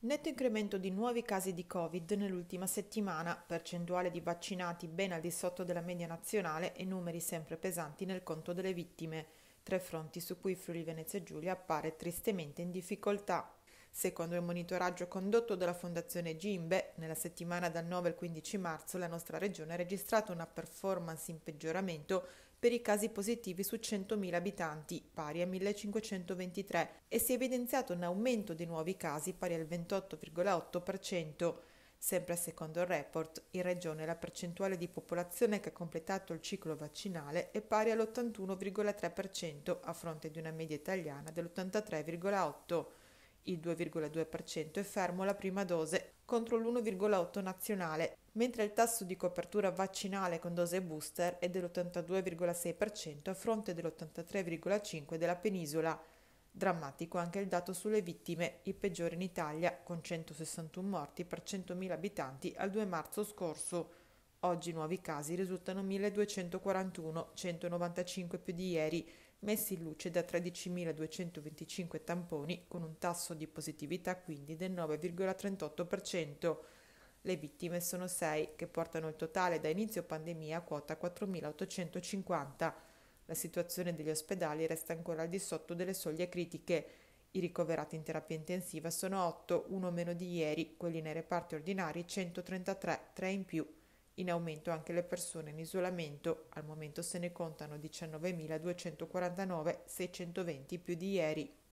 Netto incremento di nuovi casi di Covid nell'ultima settimana, percentuale di vaccinati ben al di sotto della media nazionale e numeri sempre pesanti nel conto delle vittime, tre fronti su cui Friuli Venezia Giulia appare tristemente in difficoltà. Secondo il monitoraggio condotto dalla Fondazione Gimbe, nella settimana dal 9 al 15 marzo la nostra regione ha registrato una performance in peggioramento per i casi positivi su 100.000 abitanti, pari a 1.523, e si è evidenziato un aumento dei nuovi casi pari al 28,8%. Sempre secondo il report, in regione la percentuale di popolazione che ha completato il ciclo vaccinale è pari all'81,3% a fronte di una media italiana dell'83,8% il 2,2%, e fermo la prima dose contro l'1,8 nazionale, mentre il tasso di copertura vaccinale con dose booster è dell'82,6% a fronte dell'83,5% della penisola. Drammatico anche il dato sulle vittime, il peggiore in Italia, con 161 morti per 100.000 abitanti al 2 marzo scorso. Oggi i nuovi casi risultano 1241, 195 più di ieri, messi in luce da 13.225 tamponi con un tasso di positività quindi del 9,38%. Le vittime sono 6, che portano il totale da inizio pandemia a quota 4.850. La situazione degli ospedali resta ancora al di sotto delle soglie critiche. I ricoverati in terapia intensiva sono 8, uno meno di ieri, quelli nei reparti ordinari 133, 3 in più in aumento anche le persone in isolamento, al momento se ne contano 19.249, 620 più di ieri.